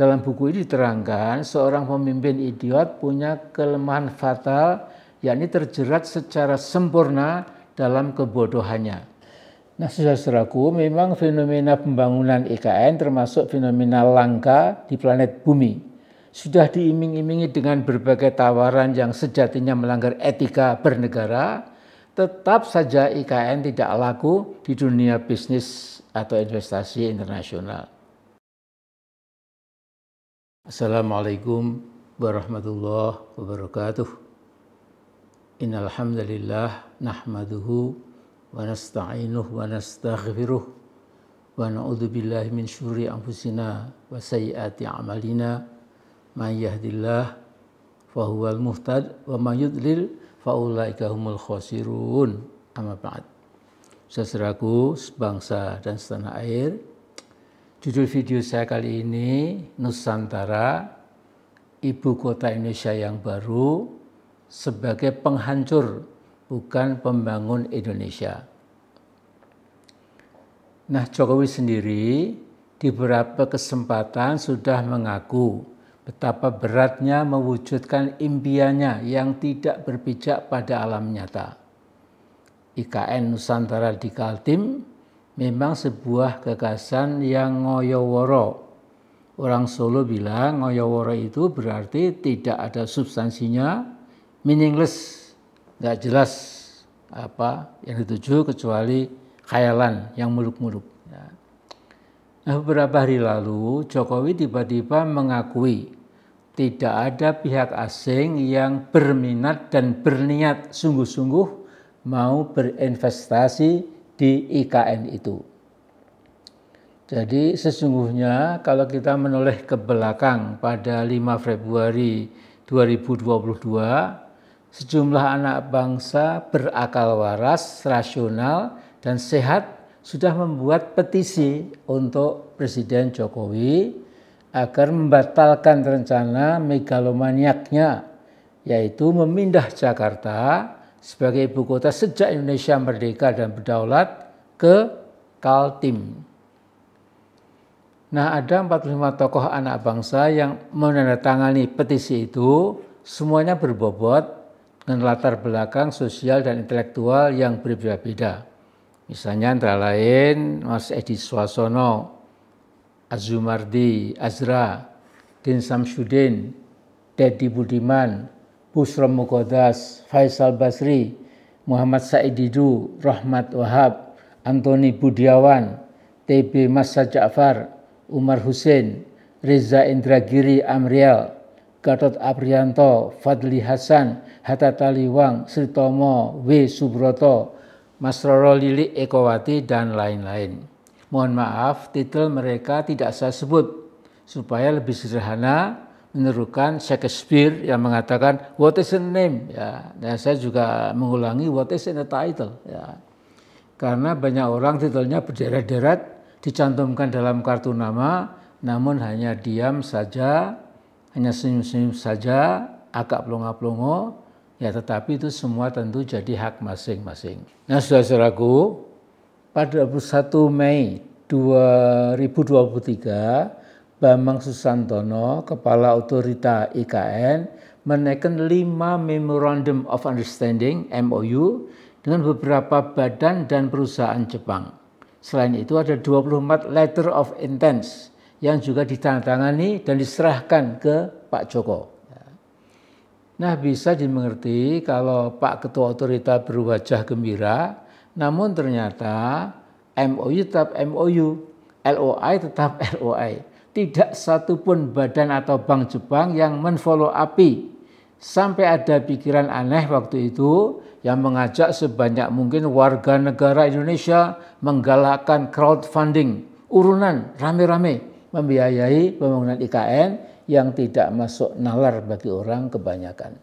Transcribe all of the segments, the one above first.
Dalam buku ini diterangkan seorang pemimpin idiot punya kelemahan fatal yakni terjerat secara sempurna dalam kebodohannya. Nah, saudara-saudaraku, memang fenomena pembangunan IKN termasuk fenomena langka di planet bumi. Sudah diiming-imingi dengan berbagai tawaran yang sejatinya melanggar etika bernegara, tetap saja IKN tidak laku di dunia bisnis atau investasi internasional. Assalamualaikum warahmatullahi wabarakatuh. Innal hamdalillah nahmaduhu wa nasta'inuhu wa nastaghfiruh wa na'udzubillahi min syururi anfusina wa sayyiati a'malina may yahdillah huwal muhtad wa may yudlil ulaika humul khosirun amma ba'd. Saudaraku sebangsa dan setanah air, Judul video saya kali ini Nusantara Ibu Kota Indonesia yang Baru sebagai penghancur bukan pembangun Indonesia. Nah, Jokowi sendiri di beberapa kesempatan sudah mengaku betapa beratnya mewujudkan impiannya yang tidak berpijak pada alam nyata. IKN Nusantara di Kaltim memang sebuah gagasan yang ngoyoworo. Orang Solo bilang ngoyoworo itu berarti tidak ada substansinya, meaningless, nggak jelas apa yang dituju kecuali khayalan yang muluk-muluk. Ya. Nah, beberapa hari lalu Jokowi tiba-tiba mengakui tidak ada pihak asing yang berminat dan berniat sungguh-sungguh mau berinvestasi di IKN itu. Jadi sesungguhnya kalau kita menoleh ke belakang pada 5 Februari 2022, sejumlah anak bangsa berakal waras, rasional, dan sehat sudah membuat petisi untuk Presiden Jokowi agar membatalkan rencana megalomaniaknya, yaitu memindah Jakarta sebagai ibu kota sejak Indonesia merdeka dan berdaulat ke Kaltim. Nah, ada 45 tokoh anak bangsa yang menandatangani petisi itu, semuanya berbobot dengan latar belakang sosial dan intelektual yang berbeda-beda. Misalnya antara lain Mas Edi Swasono, Azumardi, Azra, Din Samsudin, Dedi Budiman, Busro Mukodas, Faisal Basri, Muhammad Said Didu, Rahmat Wahab, Antoni Budiawan, TB Masa Ja'far, Umar Hussein, Riza Indragiri Amriel, Gatot Aprianto, Fadli Hasan, Hatta Taliwang, Sritomo, W. Subroto, Mas Roro Lili Ekowati, dan lain-lain. Mohon maaf, titel mereka tidak saya sebut, supaya lebih sederhana menirukan Shakespeare yang mengatakan what is the name ya dan saya juga mengulangi what is in the title ya karena banyak orang titelnya berderet-deret dicantumkan dalam kartu nama namun hanya diam saja hanya senyum-senyum saja agak pelongo-pelongo ya tetapi itu semua tentu jadi hak masing-masing nah saudara-saudaraku pada 21 Mei 2023 Bambang Susantono, Kepala Otorita IKN, menaikkan lima Memorandum of Understanding (MOU) dengan beberapa badan dan perusahaan Jepang. Selain itu ada 24 letter of intent yang juga ditandatangani dan diserahkan ke Pak Joko. Nah bisa dimengerti kalau Pak Ketua Otorita berwajah gembira, namun ternyata MOU tetap MOU, LOI tetap LOI. tidak satupun badan atau bank Jepang yang menfollow api sampai ada pikiran aneh waktu itu yang mengajak sebanyak mungkin warga negara Indonesia menggalakkan crowdfunding urunan rame-rame membiayai pembangunan IKN yang tidak masuk nalar bagi orang kebanyakan.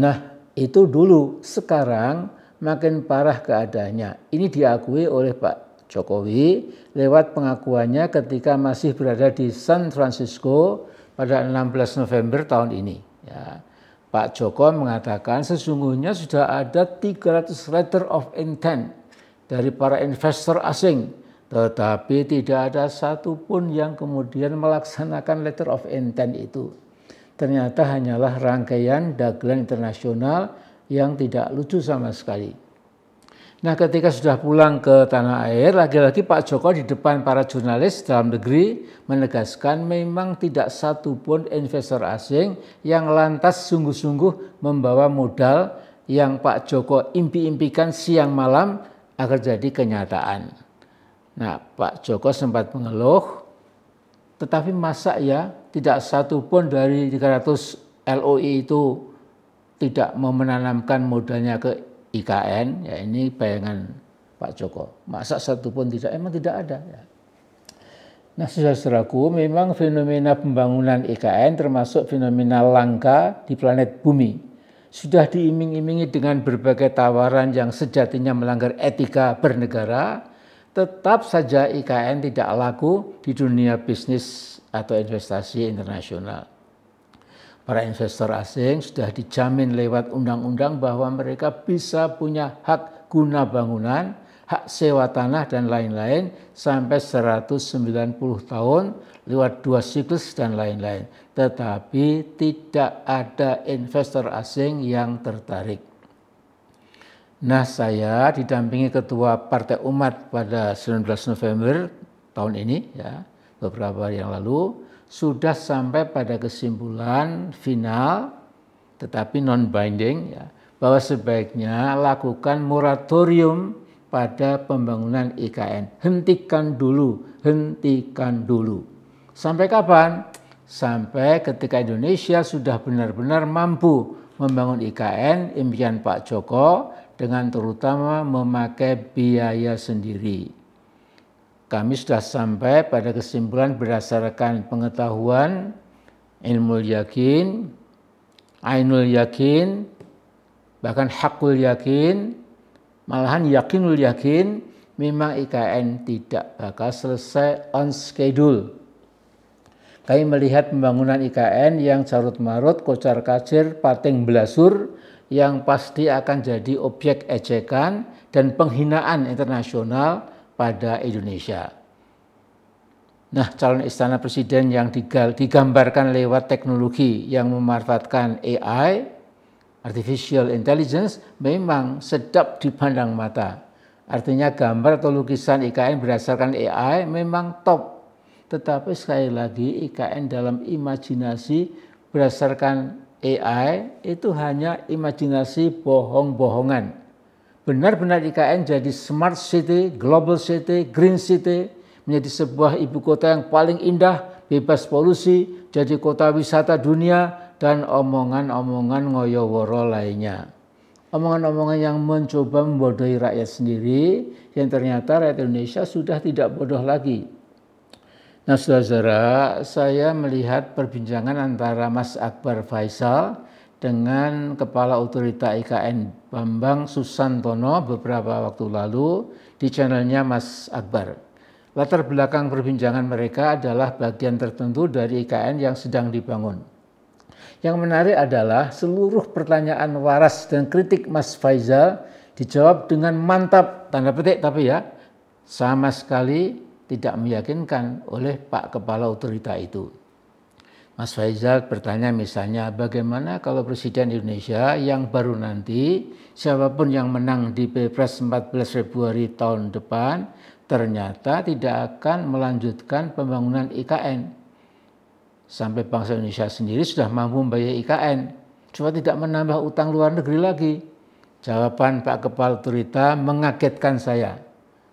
Nah, itu dulu. Sekarang makin parah keadaannya. Ini diakui oleh Pak Jokowi lewat pengakuannya ketika masih berada di San Francisco pada 16 November tahun ini. Ya. Pak Joko mengatakan sesungguhnya sudah ada 300 letter of intent dari para investor asing, tetapi tidak ada satupun yang kemudian melaksanakan letter of intent itu. Ternyata hanyalah rangkaian dagelan internasional yang tidak lucu sama sekali. Nah ketika sudah pulang ke tanah air, lagi-lagi Pak Joko di depan para jurnalis dalam negeri menegaskan memang tidak satupun investor asing yang lantas sungguh-sungguh membawa modal yang Pak Joko impi-impikan siang malam agar jadi kenyataan. Nah Pak Joko sempat mengeluh, tetapi masa ya tidak satupun dari 300 LOI itu tidak mau menanamkan modalnya ke IKN, ya ini bayangan Pak Joko. Masa satu pun tidak, emang tidak ada. Ya. Nah, saudaraku, memang fenomena pembangunan IKN termasuk fenomena langka di planet bumi. Sudah diiming-imingi dengan berbagai tawaran yang sejatinya melanggar etika bernegara, tetap saja IKN tidak laku di dunia bisnis atau investasi internasional para investor asing sudah dijamin lewat undang-undang bahwa mereka bisa punya hak guna bangunan, hak sewa tanah dan lain-lain sampai 190 tahun lewat dua siklus dan lain-lain. Tetapi tidak ada investor asing yang tertarik. Nah saya didampingi Ketua Partai Umat pada 19 November tahun ini ya beberapa hari yang lalu sudah sampai pada kesimpulan final tetapi non binding ya bahwa sebaiknya lakukan moratorium pada pembangunan IKN. Hentikan dulu, hentikan dulu. Sampai kapan? Sampai ketika Indonesia sudah benar-benar mampu membangun IKN impian Pak Joko dengan terutama memakai biaya sendiri kami sudah sampai pada kesimpulan berdasarkan pengetahuan ilmu yakin, ainul yakin, bahkan hakul yakin, malahan yakinul yakin, memang IKN tidak bakal selesai on schedule. Kami melihat pembangunan IKN yang carut marut, kocar kacir, pating belasur, yang pasti akan jadi objek ejekan dan penghinaan internasional pada Indonesia. Nah, calon istana presiden yang digambarkan lewat teknologi yang memanfaatkan AI, artificial intelligence, memang sedap dipandang mata. Artinya gambar atau lukisan IKN berdasarkan AI memang top. Tetapi sekali lagi IKN dalam imajinasi berdasarkan AI itu hanya imajinasi bohong-bohongan benar-benar IKN jadi smart city, global city, green city, menjadi sebuah ibu kota yang paling indah, bebas polusi, jadi kota wisata dunia, dan omongan-omongan ngoyoworo lainnya. Omongan-omongan yang mencoba membodohi rakyat sendiri, yang ternyata rakyat Indonesia sudah tidak bodoh lagi. Nah saudara-saudara, saya melihat perbincangan antara Mas Akbar Faisal dengan Kepala Otorita IKN Bambang Susantono beberapa waktu lalu di channelnya Mas Akbar. Latar belakang perbincangan mereka adalah bagian tertentu dari IKN yang sedang dibangun. Yang menarik adalah seluruh pertanyaan waras dan kritik Mas Faizal dijawab dengan mantap, tanda petik tapi ya, sama sekali tidak meyakinkan oleh Pak Kepala Otorita itu. Mas Faizal bertanya misalnya bagaimana kalau Presiden Indonesia yang baru nanti siapapun yang menang di Pilpres 14 Februari tahun depan ternyata tidak akan melanjutkan pembangunan IKN. Sampai bangsa Indonesia sendiri sudah mampu membayar IKN, cuma tidak menambah utang luar negeri lagi. Jawaban Pak Kepala Otorita mengagetkan saya.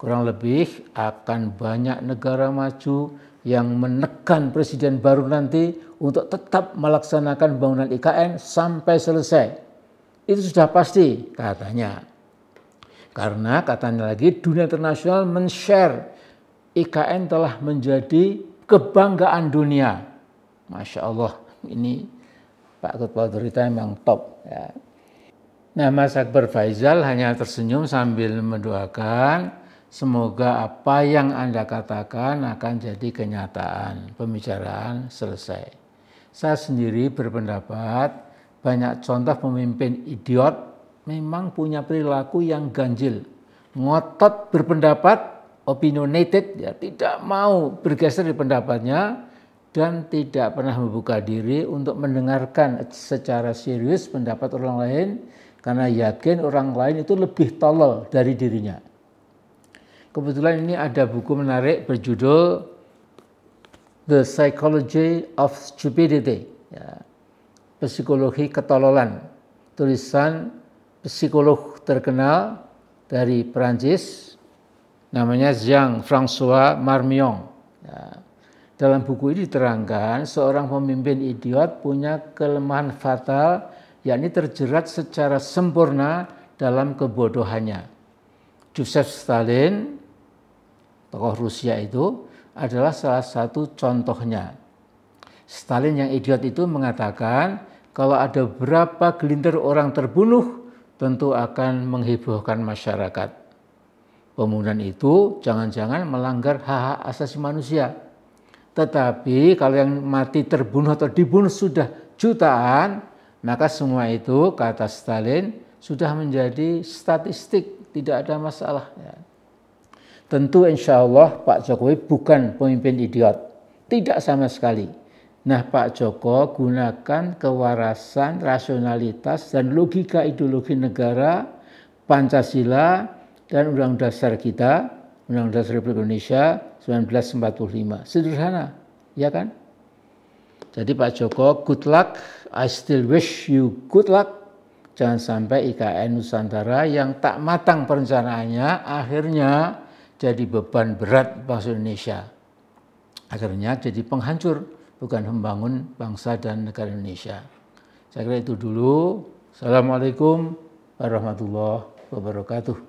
Kurang lebih akan banyak negara maju yang menekan presiden baru nanti untuk tetap melaksanakan bangunan IKN sampai selesai. Itu sudah pasti katanya. Karena katanya lagi dunia internasional men-share IKN telah menjadi kebanggaan dunia. Masya Allah ini Pak Ketua Otorita yang top. Ya. Nah Mas Akbar Faizal hanya tersenyum sambil mendoakan Semoga apa yang Anda katakan akan jadi kenyataan. Pembicaraan selesai. Saya sendiri berpendapat banyak contoh pemimpin idiot memang punya perilaku yang ganjil. Ngotot berpendapat, opinionated, ya, tidak mau bergeser di pendapatnya, dan tidak pernah membuka diri untuk mendengarkan secara serius pendapat orang lain karena yakin orang lain itu lebih tolol dari dirinya. Kebetulan ini ada buku menarik berjudul The Psychology of Stupidity, ya, Psikologi Ketololan, tulisan psikolog terkenal dari Perancis, namanya Jean François Marmion. Ya. Dalam buku ini diterangkan seorang pemimpin idiot punya kelemahan fatal, yakni terjerat secara sempurna dalam kebodohannya. Joseph Stalin tokoh Rusia itu adalah salah satu contohnya. Stalin yang idiot itu mengatakan kalau ada berapa gelintir orang terbunuh tentu akan menghiburkan masyarakat. Pembunuhan itu jangan-jangan melanggar hak-hak asasi manusia. Tetapi kalau yang mati terbunuh atau dibunuh sudah jutaan, maka semua itu kata Stalin sudah menjadi statistik, tidak ada masalah. Ya. Tentu insya Allah Pak Jokowi bukan pemimpin idiot. Tidak sama sekali. Nah Pak Joko gunakan kewarasan, rasionalitas, dan logika ideologi negara, Pancasila, dan Undang-Undang Dasar kita, Undang-Undang Dasar Republik Indonesia 1945. Sederhana, ya kan? Jadi Pak Joko, good luck. I still wish you good luck. Jangan sampai IKN Nusantara yang tak matang perencanaannya akhirnya jadi beban berat bangsa Indonesia. Akhirnya jadi penghancur, bukan membangun bangsa dan negara Indonesia. Saya kira itu dulu. Assalamualaikum warahmatullahi wabarakatuh.